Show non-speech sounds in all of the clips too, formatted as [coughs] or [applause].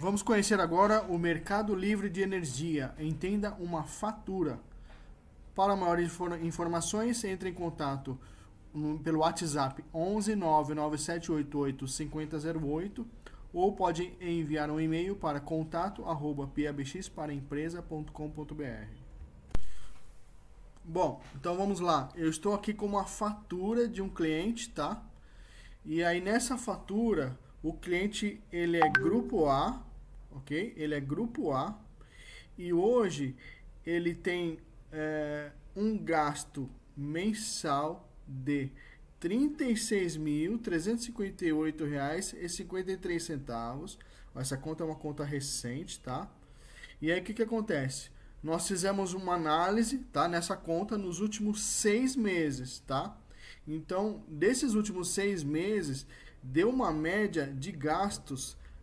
Vamos conhecer agora o mercado livre de energia. Entenda uma fatura. Para maiores informações, entre em contato pelo WhatsApp 11 5008 ou pode enviar um e-mail para contato@pabxparaempresa.com.br. Bom, então vamos lá. Eu estou aqui com uma fatura de um cliente, tá? E aí nessa fatura, o cliente ele é grupo A, ok? Ele é grupo A e hoje ele tem é, um gasto mensal de R$ 36.358,53. Essa conta é uma conta recente, tá? E aí o que, que acontece? Nós fizemos uma análise, tá? Nessa conta nos últimos seis meses, tá? Então, desses últimos seis meses, deu uma média de gastos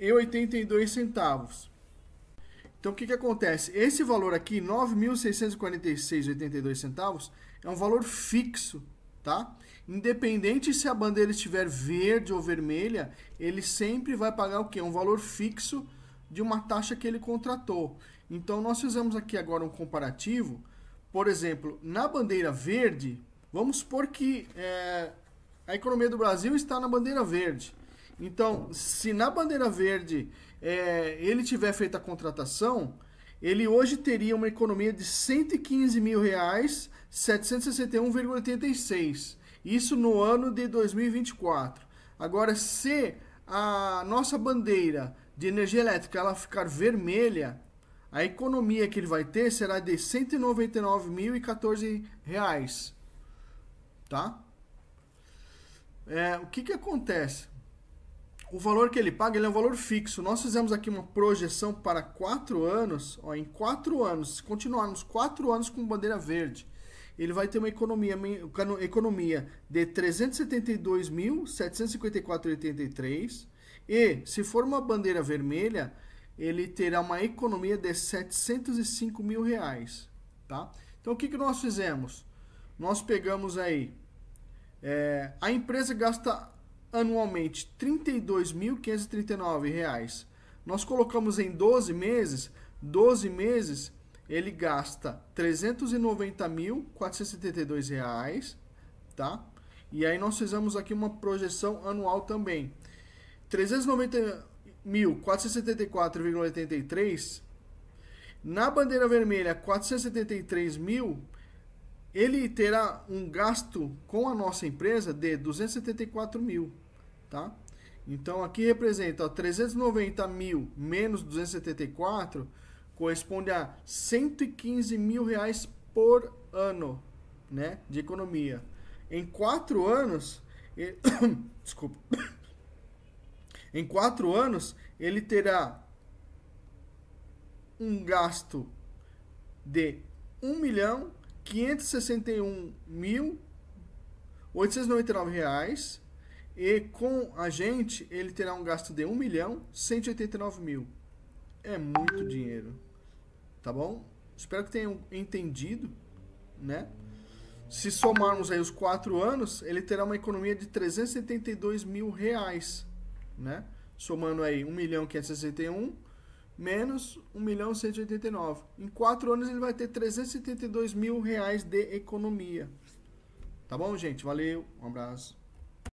e 82 centavos. Então o que, que acontece? Esse valor aqui, 9.646,82 centavos, é um valor fixo, tá? Independente se a bandeira estiver verde ou vermelha, ele sempre vai pagar o quê? Um valor fixo de uma taxa que ele contratou. Então nós fizemos aqui agora um comparativo. Por exemplo, na bandeira verde, vamos supor que é, a economia do Brasil está na bandeira verde. Então, se na bandeira verde é, ele tiver feito a contratação, ele hoje teria uma economia de 115 mil reais 761,86. Isso no ano de 2024. Agora, se a nossa bandeira de energia elétrica ela ficar vermelha, a economia que ele vai ter será de R$ reais Tá? É, o que, que acontece? O valor que ele paga ele é um valor fixo. Nós fizemos aqui uma projeção para quatro anos. Ó, em quatro anos, se continuarmos quatro anos com bandeira verde, ele vai ter uma economia, uma economia de 372.754,83. E se for uma bandeira vermelha, ele terá uma economia de 705 mil reais. Tá? Então o que, que nós fizemos? Nós pegamos aí. É, a empresa gasta anualmente R$ 32.539. Nós colocamos em 12 meses, 12 meses ele gasta R$ 390.472, tá? E aí nós fizemos aqui uma projeção anual também. R$ 390.474,83 na bandeira vermelha R$ 473.000, ele terá um gasto com a nossa empresa de R$ 274.000 tá? Então aqui representa ó, 390 mil menos 274 corresponde a 115 mil reais por ano, né, de economia. Em quatro anos, ele... [coughs] desculpa, [coughs] em quatro anos ele terá um gasto de 1 milhão 561 mil 899 reais e com a gente, ele terá um gasto de 1 milhão 189 mil. É muito dinheiro. Tá bom? Espero que tenham entendido, né? Se somarmos aí os quatro anos, ele terá uma economia de 372 mil reais, né? Somando aí 1 milhão 561 menos 1 milhão 189. Em quatro anos ele vai ter 372 mil reais de economia. Tá bom, gente? Valeu, um abraço.